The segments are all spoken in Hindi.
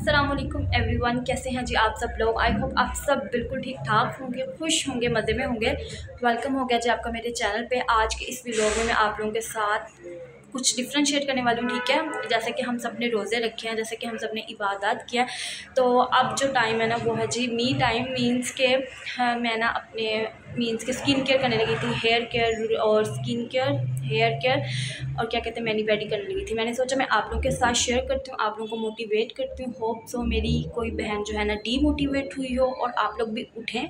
असलम वन कैसे हैं जी आप सब लोग आई होप आप सब बिल्कुल ठीक ठाक होंगे खुश होंगे मज़े में होंगे वेलकम हो गया जी आपका मेरे चैनल पे आज के इस वीडियो में मैं आप लोगों के साथ कुछ डिफ्रेंशिएट करने वाली हूँ ठीक है जैसे कि हम सब ने रोज़े रखे हैं जैसे कि हम सब ने इबादत किया तो अब जो टाइम है ना वो है जी मी टाइम मीन्स के हाँ, मैं ना अपने मीन्स कि स्किन केयर करने लगी थी हेयर केयर और स्किन केयर हेयर केयर और क्या कहते हैं मैनी पैडी करने लगी थी मैंने सोचा मैं आप लोगों के साथ शेयर करती हूँ आप लोगों को मोटिवेट करती हूँ होप सो मेरी कोई बहन जो है ना डीमोटिवेट हुई हो और आप लोग भी उठें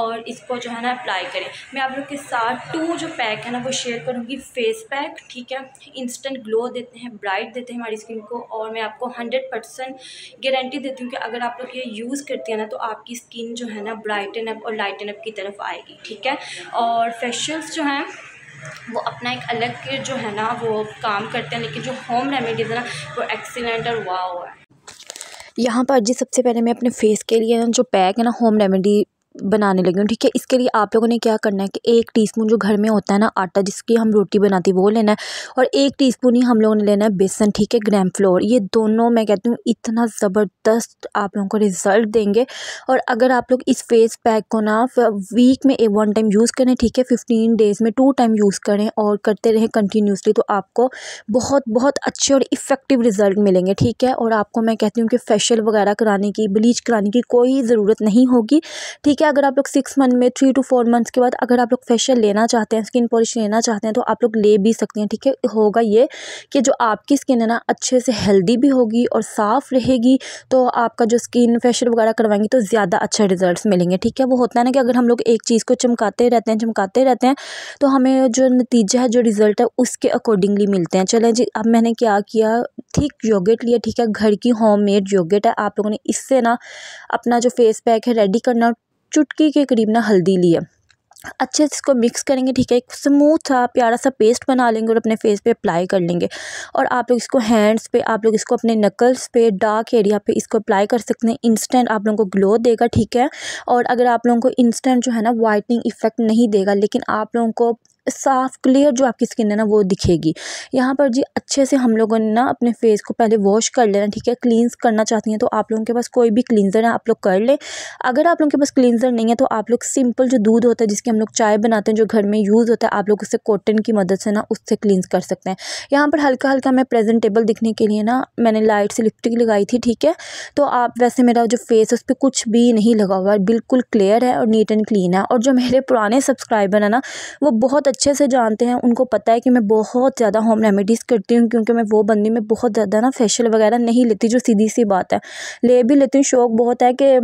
और इसको जो है ना अप्लाई करें मैं आप लोग के साथ टू जो पैक है ना वो शेयर करूँगी फेस पैक ठीक है इंस्टेंट ग्लो देते हैं ब्राइट देते हैं हमारी स्किन को और मैं आपको हंड्रेड परसेंट गारंटी देती हूँ कि अगर आप लोग ये यूज़ करते हैं ना तो आपकी स्किन जो है ना ब्राइटन अप और लाइटन अप की तरफ आएगी ठीक है और फेशियल्स जो हैं वो अपना एक अलग जो है ना वो काम करते हैं लेकिन जो होम रेमेडीज़ है ना वो एक्सीलेंट और वाह है यहाँ पर जी सबसे पहले मैं अपने फेस के लिए जो पैक है ना होम रेमेडी बनाने लगी हूँ ठीक है इसके लिए आप लोगों ने क्या करना है कि एक टीस्पून जो घर में होता है ना आटा जिसकी हम रोटी बनाती वो लेना है और एक टीस्पून ही हम लोगों ने लेना है बेसन ठीक है ग्रैम फ्लोर ये दोनों मैं कहती हूँ इतना ज़बरदस्त आप लोगों को रिज़ल्ट देंगे और अगर आप लोग इस फेस पैक को ना वीक में एक वन टाइम यूज़ करें ठीक है फिफ्टीन डेज़ में टू टाइम यूज़ करें और करते रहें कंटिन्यूसली तो आपको बहुत बहुत अच्छे और इफ़ेक्टिव रिज़ल्ट मिलेंगे ठीक है और आपको मैं कहती हूँ कि फेशियल वगैरह कराने की ब्लीच कराने की कोई ज़रूरत नहीं होगी ठीक ठीक है अगर आप लोग सिक्स मंथ में थ्री टू फोर मंथ्स के बाद अगर आप लोग फेशियल लेना चाहते हैं स्किन पॉलिश लेना चाहते हैं तो आप लोग ले भी सकते हैं ठीक है होगा ये कि जो आपकी स्किन है ना अच्छे से हेल्दी भी होगी और साफ़ रहेगी तो आपका जो स्किन फेशियल वगैरह करवाएंगे तो ज़्यादा अच्छे रिजल्ट मिलेंगे ठीक है वो होता है ना कि अगर हम लोग एक चीज़ को चमकाते रहते हैं चमकाते रहते हैं तो हमें जो नतीजा है जो रिज़ल्ट है उसके अकॉर्डिंगली मिलते हैं चलें जी अब मैंने क्या किया ठीक योगेट लिया ठीक है घर की होम मेड योगेट है आप लोगों ने इससे ना अपना जो फेस पैक है रेडी करना चुटकी के करीब ना हल्दी लिया अच्छे से इसको मिक्स करेंगे ठीक है एक स्मूथ सा प्यारा सा पेस्ट बना लेंगे और अपने फेस पे अप्लाई कर लेंगे और आप लोग इसको हैंड्स पे आप लोग इसको अपने नकल्स पे डार्क एरिया पे इसको अप्लाई कर सकते हैं इंस्टेंट आप लोगों को ग्लो देगा ठीक है और अगर आप लोगों को इंस्टेंट जो है ना वाइटनिंग इफेक्ट नहीं देगा लेकिन आप लोगों को साफ क्लियर जो आपकी स्किन है ना वो दिखेगी यहाँ पर जी अच्छे से हम लोगों ने ना अपने फेस को पहले वॉश कर लेना ठीक है क्लींस करना चाहती हैं तो आप लोगों के पास कोई भी क्लींजर है आप लोग कर लें अगर आप लोगों के पास क्लींजर नहीं है तो आप लोग सिंपल जो दूध होता है जिसकी हम लोग चाय बनाते हैं जो घर में यूज़ होता है आप लोग उससे कॉटन की मदद से ना उससे क्लींस कर सकते हैं यहाँ पर हल्का हल्का मैं प्रेजेंटेबल दिखने के लिए ना मैंने लाइट से लिपस्टिक लगाई थी ठीक है तो आप वैसे मेरा जो फेस है उस पर कुछ भी नहीं लगा हुआ है बिल्कुल क्लियर है और नीट एंड क्लीन है और जो मेरे पुराने सब्सक्राइबर हैं ना वो बहुत अच्छे अच्छे से जानते हैं उनको पता है कि मैं बहुत ज़्यादा होम रेमेडीज़ करती हूँ क्योंकि मैं वो बंदी में बहुत ज़्यादा ना फेशियल वगैरह नहीं लेती जो सीधी सी बात है ले भी लेती हूँ शौक बहुत है कि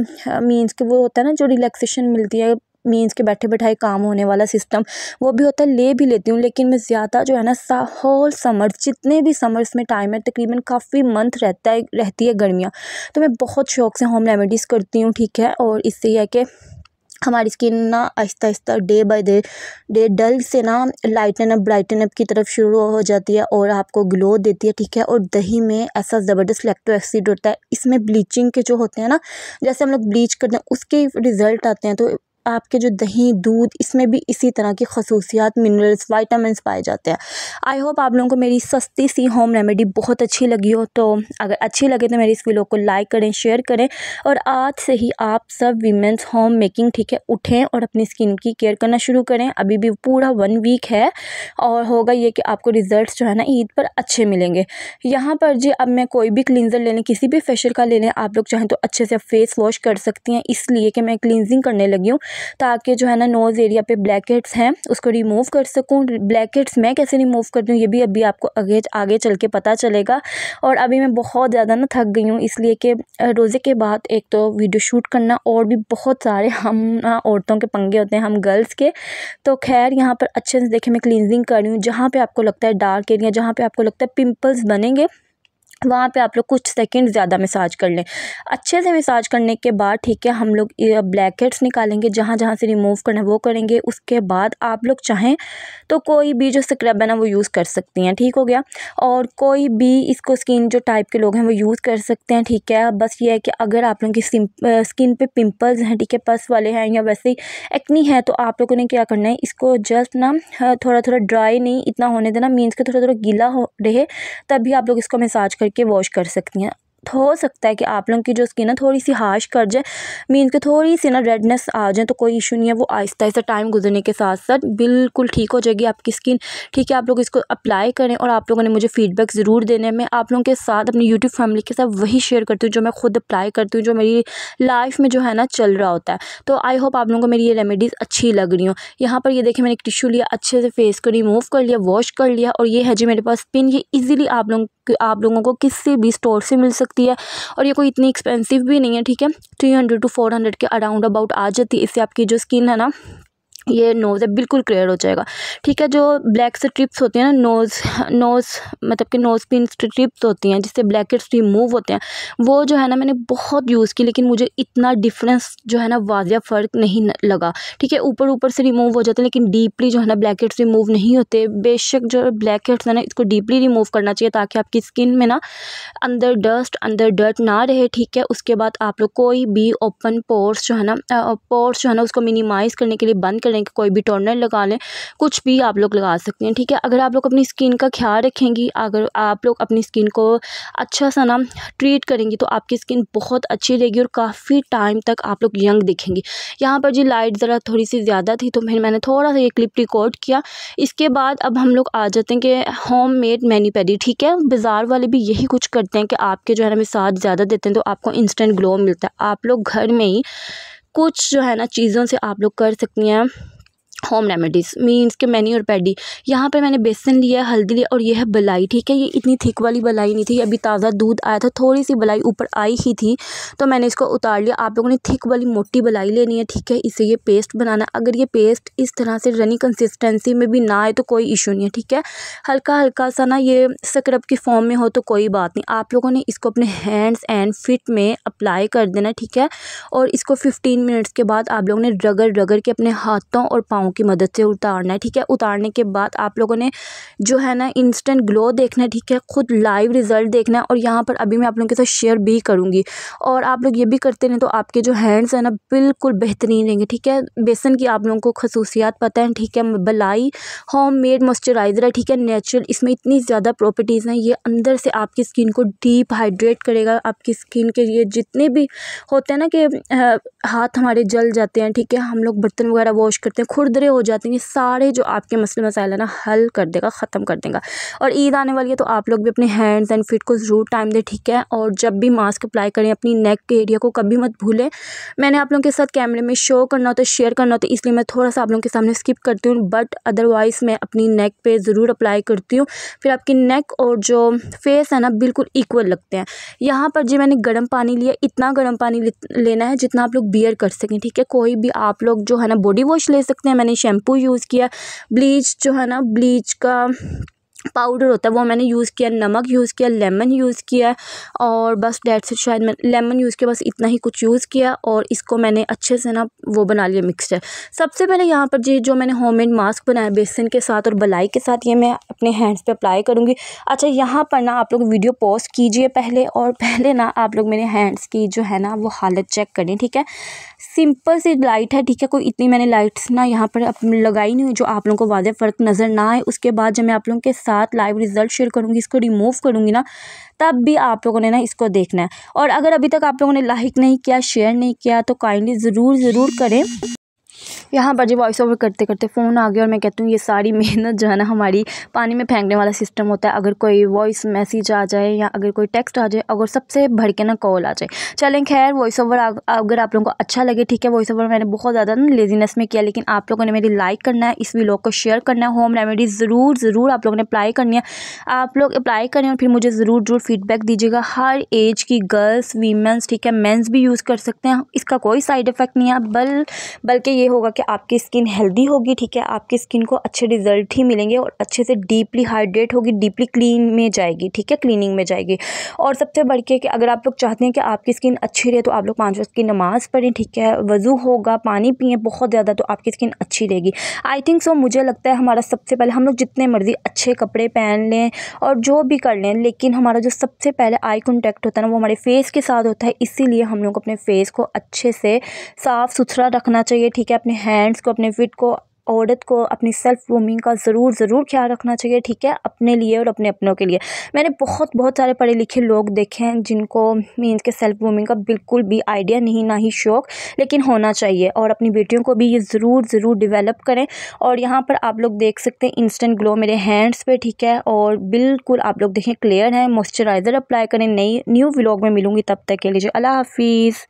मीन्स के वो होता है ना जो रिलैक्सेशन मिलती है मीन्स के बैठे बैठाए काम होने वाला सिस्टम वो भी होता है ले भी लेती हूँ लेकिन मैं ज़्यादा जो है ना सा होल समर्स जितने भी समर्स में टाइम है तकरीबन काफ़ी मंथ रहता है रहती है गर्मियाँ तो मैं बहुत शौक से होम रेमेडीज़ करती हूँ ठीक है और इससे यह है कि हमारी स्किन ना आहिस्ता आहिस्ता day by day day dull से ना लाइटन अप ब्राइटन अप की तरफ शुरू हो जाती है और आपको ग्लो देती है ठीक है और दही में ऐसा ज़बरदस्त लैक्टो एसिड होता है इसमें ब्लीचिंग के जो होते हैं ना जैसे हम लोग ब्लीच करते हैं उसके रिज़ल्ट आते हैं तो आपके जो दही दूध इसमें भी इसी तरह की खसूसियात मिनरल्स वाइटामिन पाए जाते हैं आई होप आप लोगों को मेरी सस्ती सी होम रेमेडी बहुत अच्छी लगी हो तो अगर अच्छी लगे तो मेरे इस वीडियो को लाइक करें शेयर करें और आज से ही आप सब वीमेंस होम मेकिंग ठीक है उठें और अपनी स्किन की केयर करना शुरू करें अभी भी पूरा वन वीक है और होगा ये कि आपको रिज़ल्ट जो है ना ईद पर अच्छे मिलेंगे यहाँ पर जी अब मैं कोई भी क्लिनजर ले लें किसी भी फेशियल का ले लें आप लोग चाहें तो अच्छे से फेस वॉश कर सकती हैं इसलिए कि मैं क्लिनजिंग करने लगी हूँ ताकि जो है ना नोज़ एरिया पे ब्लैक हेड्स हैं उसको रिमूव कर सकूँ ब्लैक हेड्स मैं कैसे रिमूव कर दूँ ये भी अभी आपको आगे आगे चल के पता चलेगा और अभी मैं बहुत ज़्यादा ना थक गई हूँ इसलिए कि रोज़े के बाद एक तो वीडियो शूट करना और भी बहुत सारे हम औरतों के पंगे होते हैं हम गर्ल्स के तो खैर यहाँ पर अच्छे से देखें मैं क्लिनजिंग कर रही हूँ जहाँ पर आपको लगता है डार्क एरिया जहाँ पर आपको लगता है पिम्पल्स बनेंगे वहाँ पे आप लोग कुछ सेकंड ज़्यादा मसाज कर लें अच्छे से मसाज करने के बाद ठीक है हम लोग ब्लैक हेड्स निकालेंगे जहाँ जहाँ से रिमूव करना है वो करेंगे उसके बाद आप लोग चाहें तो कोई भी जो स्क्रब है ना वो यूज़ कर सकती हैं ठीक हो गया और कोई भी इसको स्किन जो टाइप के लोग हैं वो यूज़ कर सकते हैं ठीक है बस ये है कि अगर आप लोगों की स्किन पर पिम्पल्स हैं ठीक है पस वाले हैं या वैसे ही एक्नी है तो आप लोगों ने क्या करना है इसको जस्ट ना थोड़ा थोड़ा ड्राई नहीं इतना होने देना मीन्स के थोड़ा थोड़ा गीला हो रहे तभी आप लोग इसको मसाज कर करके वॉश कर सकती हैं तो हो सकता है कि आप लोगों की जो स्किन है थोड़ी सी हार्श कर जाए मीन के थोड़ी सी ना रेडनेस आ जाए तो कोई इशू नहीं है वो आहिस्ता आहिस्ता टाइम गुजरने के साथ साथ बिल्कुल ठीक हो जाएगी आपकी स्किन ठीक है आप लोग इसको अप्लाई करें और आप लोगों ने मुझे फीडबैक ज़रूर देने में आप लोगों के साथ अपनी यूट्यूब फैमिली के साथ वही शेयर करती हूँ जो मैं खुद अप्लाई करती हूँ जो मेरी लाइफ में जो है ना चल रहा होता है तो आई होप आप लोगों को मेरी ये रेमेडीज़ अच्छी लग रही हूँ यहाँ पर ये देखें मैंने एक टिश्यू लिया अच्छे से फेस को रिमूव कर लिया वॉश कर लिया और ये है जी मेरे पास स्पिन ये इजीली आप लोगों आप लोगों को किसी भी स्टोर से मिल सकती सकती है और ये कोई इतनी एक्सपेंसिव भी नहीं है ठीक है three hundred two four hundred के अराउंड अबाउट आ जाती है इससे आपकी जो स्किन है ना ये नोज़ है बिल्कुल क्लियर हो जाएगा ठीक है जो ब्लैक स्ट्रिप्स होती हैं ना नोज़ नोज़ मतलब कि नोज़ पिन स्ट्रिप्स होती हैं जिससे ब्लैक रिमूव होते हैं वो जो है ना मैंने बहुत यूज़ की लेकिन मुझे इतना डिफरेंस जो है ना वाजिया फ़र्क नहीं लगा ठीक है ऊपर ऊपर से रिमूव हो जाते हैं लेकिन डीपली जो है ना ब्लैक रिमूव नहीं होते बेशक जो हेड्स है ना इसको डीपली रिमूव करना चाहिए ताकि आपकी स्किन में ना अंदर डस्ट अंदर डर्ट ना रहे ठीक है उसके बाद आप लोग कोई भी ओपन पोर्स जो है ना पोर्स जो है ना उसको मिनिमाइज़ करने के लिए बंद लें कोई भी टोनर लगा लें कुछ भी आप लोग लगा सकते हैं ठीक है अगर आप लोग अपनी स्किन का ख्याल रखेंगी अगर आप लोग अपनी स्किन को अच्छा सा ना ट्रीट करेंगी तो आपकी स्किन बहुत अच्छी रहेगी और काफ़ी टाइम तक आप लोग यंग दिखेंगी यहाँ पर जी लाइट ज़रा थोड़ी सी ज़्यादा थी तो फिर मैंने थोड़ा सा ये क्लिप रिकॉर्ड किया इसके बाद अब हम लोग आ जाते हैं कि होम मेड मैनी पैडी ठीक है बाज़ार वाले भी यही कुछ करते हैं कि आपके जो है ना मिसाज ज़्यादा देते हैं तो आपको इंस्टेंट ग्लो मिलता है आप लोग घर में ही कुछ जो है ना चीज़ों से आप लोग कर सकती हैं होम रेमेडीज़ मीन्स के और पैडी यहाँ पे मैंने बेसन लिया है हल्दी लिया और यह है बलाई ठीक है ये इतनी थिक वाली बलाई नहीं थी अभी ताज़ा दूध आया था थोड़ी सी बलाई ऊपर आई ही थी तो मैंने इसको उतार लिया आप लोगों ने थिक वाली मोटी बलाई लेनी है ठीक है इसे ये पेस्ट बनाना अगर ये पेस्ट इस तरह से रनिंग कंसिस्टेंसी में भी ना आए तो कोई इशू नहीं है ठीक है हल्का हल्का सा ना ये स्क्रब की फॉर्म में हो तो कोई बात नहीं आप लोगों ने इसको अपने हैंड्स एंड फिट में अप्लाई कर देना ठीक है और इसको फिफ्टीन मिनट्स के बाद आप लोगों ने रगड़ रगड़ के अपने हाथों और पाँव की मदद से उतारना है ठीक है उतारने के बाद आप लोगों ने जो है ना इंस्टेंट ग्लो देखना है ठीक है ख़ुद लाइव रिज़ल्ट देखना है और यहाँ पर अभी मैं आप लोगों के साथ शेयर भी करूँगी और आप लोग ये भी करते रहें तो आपके जो हैंड्स हैं ना बिल्कुल बेहतरीन रहेंगे ठीक है बेसन की आप लोगों को खसूसियात पता है ठीक है बलाई होम मेड मॉइस्चराइज़र है ठीक है नेचुरल इसमें इतनी ज़्यादा प्रॉपर्टीज़ हैं ये अंदर से आपकी स्किन को डीप हाइड्रेट करेगा आपकी स्किन के लिए जितने भी होते हैं ना कि हाथ हमारे जल जाते हैं ठीक है हम लोग बर्तन वगैरह वॉश करते हैं खुरदरे पूरे हो जाते हैं सारे जो आपके मसले मसाइल है ना हल कर देगा ख़त्म कर देगा और ईद आने वाली है तो आप लोग भी अपने हैंड्स एंड फिट को ज़रूर टाइम दें ठीक है और जब भी मास्क अप्लाई करें अपनी नेक के एरिया को कभी मत भूलें मैंने आप लोगों के साथ कैमरे में शो करना होता है शेयर करना होता है इसलिए मैं थोड़ा सा आप लोगों के सामने स्किप करती हूँ बट अदरवाइज़ मैं अपनी नेक पर ज़रूर अप्लाई करती हूँ फिर आपकी नेक और जो फेस है ना बिल्कुल इक्वल लगते हैं यहाँ पर जी मैंने गर्म पानी लिया इतना गर्म पानी लेना है जितना आप लोग बियर कर सकें ठीक है कोई भी आप लोग जो है ना बॉडी वॉश ले सकते हैं मैंने शैम्पू यूज़ किया ब्लीच जो है ना ब्लीच का पाउडर होता है वो मैंने यूज़ किया नमक यूज़ किया लेमन यूज़ किया और बस डेट से शायद मैंने लेमन यूज़ किया बस इतना ही कुछ यूज़ किया और इसको मैंने अच्छे से ना वो बना लिया मिक्सचर सबसे पहले यहाँ पर जी जो मैंने होममेड मास्क बनाया बेसन के साथ और बलाई के साथ ये मैं अपने हैंड्स पे अप्लाई करूँगी अच्छा यहाँ पर ना आप लोग वीडियो पॉज कीजिए पहले और पहले ना आप लोग मेरे हैंड्स की जो है ना वो हालत चेक करें ठीक है सिंपल सी लाइट है ठीक है कोई इतनी मैंने लाइट्स ना यहाँ पर लगाई नहीं हुई जो आप लोगों को वादे फ़र्क नज़र ना आए उसके बाद जब मैं आप लोगों के साथ लाइव रिजल्ट शेयर करूँगी इसको रिमूव करूँगी ना तब भी आप लोगों ने ना इसको देखना है और अगर अभी तक आप लोगों ने लाइक नहीं किया शेयर नहीं किया तो काइंडली ज़रूर ज़रूर करें यहाँ पर जो वॉइस ओवर करते करते फ़ोन आ गया और मैं कहती हूँ ये सारी मेहनत जो है ना हमारी पानी में फेंकने वाला सिस्टम होता है अगर कोई वॉइस मैसेज आ जाए या अगर कोई टेक्स्ट आ जाए अगर सबसे भर के ना कॉल आ जाए चलें खैर वॉइस ओवर अगर आप लोगों को अच्छा लगे ठीक है वॉइस ओवर मैंने बहुत ज़्यादा ना लेजीनेस में किया लेकिन आप लोगों ने मेरी लाइक करना है इस वीलॉग को शेयर करना है होम रेमेडी ज़रूर ज़रूर आप लोगों ने अप्लाई करनी है आप लोग अप्लाई करें और फिर मुझे ज़रूर ज़रूर फीडबैक दीजिएगा हर एज की गर्ल्स वीमेंस ठीक है मेन्स भी यूज़ कर सकते हैं इसका कोई साइड इफ़ेक्ट नहीं है बल बल्कि ये होगा कि आपकी स्किन हेल्दी होगी ठीक है आपकी स्किन को अच्छे रिजल्ट ही मिलेंगे और अच्छे से डीपली हाइड्रेट होगी डीपली क्लीन में जाएगी ठीक है क्लीनिंग में जाएगी और सबसे बढ़ के कि अगर आप लोग चाहते हैं कि आपकी स्किन अच्छी रहे तो आप लोग पाँच वक्त की नमाज़ पढ़ें ठीक है वज़ू होगा पानी पिए बहुत ज़्यादा तो आपकी स्किन अच्छी रहेगी आई थिंक सो मुझे लगता है हमारा सबसे पहले हम लोग जितने मर्ज़ी अच्छे कपड़े पहन लें और जो भी कर लें लेकिन हमारा जो सबसे पहले आई कॉन्टैक्ट होता है ना वो हमारे फेस के साथ होता है इसीलिए हम लोग अपने फेस को अच्छे से साफ़ सुथरा रखना चाहिए ठीक है अपने हैंड्स को अपने फिट को औरत को अपनी सेल्फ वूमिंग का ज़रूर ज़रूर ख्याल रखना चाहिए ठीक है अपने लिए और अपने अपनों के लिए मैंने बहुत बहुत सारे पढ़े लिखे लोग देखे हैं जिनको मीन्स के सेल्फ वूमिंग का बिल्कुल भी आइडिया नहीं ना ही शौक लेकिन होना चाहिए और अपनी बेटियों को भी ये ज़रूर ज़रूर डिवेलप करें और यहाँ पर आप लोग देख सकते हैं इंस्टेंट ग्लो मेरे हैंड्स पर ठीक है और बिल्कुल आप लोग देखें क्लियर है मॉइस्चराइज़र अप्लाई करें नई न्यू व्लॉग में मिलूँगी तब तक के लिए अल्लाह हाफिज़